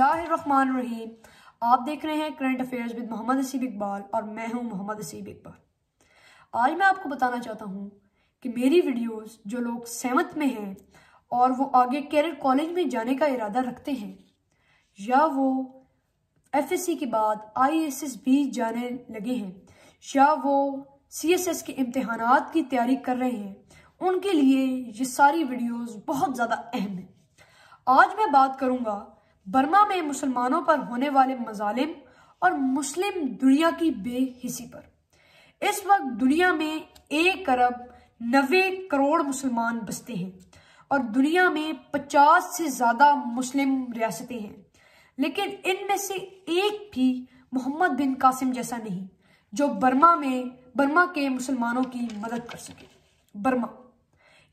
बिस्मिल्लाम आप देख रहे हैं current affairs with Mohammad Aseeb Iqbal और मैं हूं मोहम्मद असीब इकबाल आज मैं आपको बताना चाहता हूं कि मेरी वीडियोस जो लोग सेवन्थ में हैं और वो आगे कैरियर कॉलेज में जाने का इरादा रखते हैं या वो एफएससी के बाद आईएसएस भी जाने लगे हैं या वो सी के इम्तहान की तैयारी कर रहे हैं उनके लिए ये सारी वीडियोज़ बहुत ज़्यादा अहम है आज मैं बात करूंगा बर्मा में मुसलमानों पर होने वाले मजालिम और मुस्लिम दुनिया की बेहिसी पर इस वक्त दुनिया में एक अरब नबे करोड़ मुसलमान बसते हैं और दुनिया में पचास से ज़्यादा मुस्लिम रियासतें हैं लेकिन इनमें से एक भी मोहम्मद बिन कासिम जैसा नहीं जो बर्मा में बर्मा के मुसलमानों की मदद कर सके बर्मा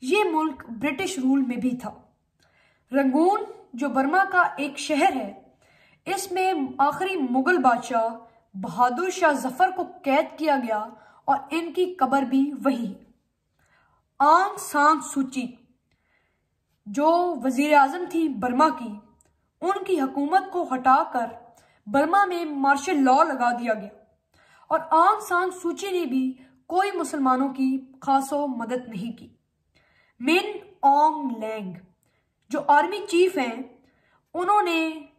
ये मुल्क ब्रिटिश रूल में भी था रंगून जो बर्मा का एक शहर है इसमें आखिरी मुगल बादशाह बहादुर शाह जफर को कैद किया गया और इनकी कब्र भी वही आंग सांग सूची जो वजीर आजम थी बर्मा की उनकी हुकूमत को हटाकर बर्मा में मार्शल लॉ लगा दिया गया और आंग सांग सूची ने भी कोई मुसलमानों की खासो मदद नहीं की मिन ऑंग लैंग जो आर्मी चीफ हैं उन्होंने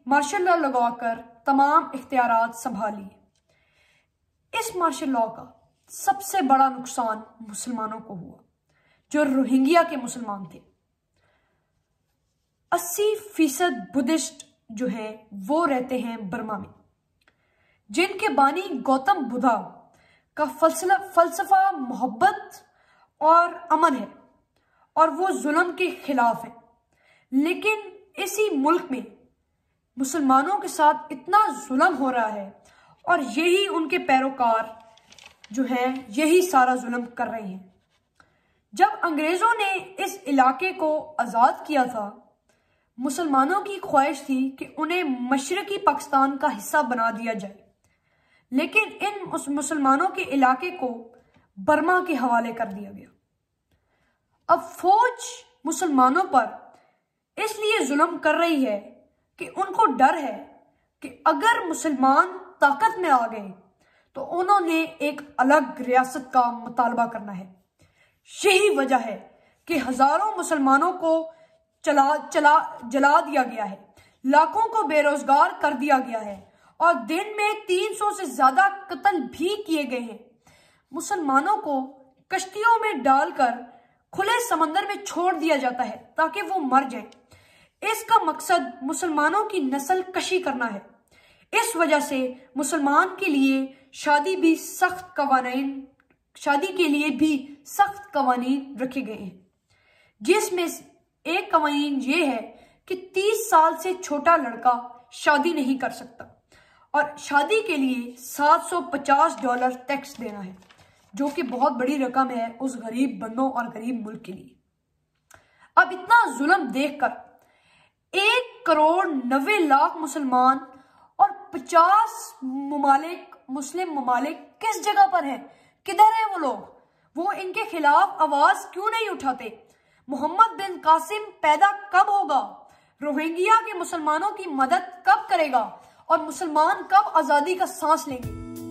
मार्शल लॉ लगाकर तमाम इख्तियार संभाली इस मार्शल लॉ का सबसे बड़ा नुकसान मुसलमानों को हुआ जो रोहिंग्या के मुसलमान थे अस्सी फीसद बुद्धिस्ट जो हैं वो रहते हैं बर्मा में जिनके बानी गौतम बुधा का फलसफा मोहब्बत और अमन है और वो जुल्म के खिलाफ है लेकिन इसी मुल्क में मुसलमानों के साथ इतना जुल्म हो रहा है और यही उनके पैरोकार जो हैं यही सारा जुल्म कर रहे हैं जब अंग्रेज़ों ने इस इलाके को आज़ाद किया था मुसलमानों की ख्वाहिश थी कि उन्हें मशरकी पाकिस्तान का हिस्सा बना दिया जाए लेकिन इन उस मुसलमानों के इलाके को बर्मा के हवाले कर दिया गया अब फौज मुसलमानों पर इसलिए जुल्म कर रही है कि उनको डर है कि अगर मुसलमान ताकत में आ गए तो उन्होंने एक अलग रियासत का मुतालबा करना है यही वजह है कि हजारों मुसलमानों को चला चला जला दिया गया है लाखों को बेरोजगार कर दिया गया है और दिन में 300 से ज्यादा कत्ल भी किए गए हैं मुसलमानों को कश्तियों में डालकर खुले समंदर में छोड़ दिया जाता है ताकि वो मर जाए इसका मकसद मुसलमानों की नस्ल कशी करना है इस वजह से मुसलमान के लिए शादी भी सख्त कवानीन शादी के लिए भी सख्त कवानीन रखे गए हैं जिसमें एक कवानीन ये है कि 30 साल से छोटा लड़का शादी नहीं कर सकता और शादी के लिए 750 डॉलर टैक्स देना है जो कि बहुत बड़ी रकम है उस गरीब बंदों और गरीब मुल्क के लिए अब इतना जुल्म देखकर एक करोड़ नबे लाख मुसलमान और पचास ममालिक मुस्लिम ममालिक किस जगह पर हैं किधर है वो लोग वो इनके खिलाफ आवाज क्यों नहीं उठाते मोहम्मद बिन कासिम पैदा कब होगा रोहिंग्या के मुसलमानों की मदद कब करेगा और मुसलमान कब आजादी का सांस लेंगे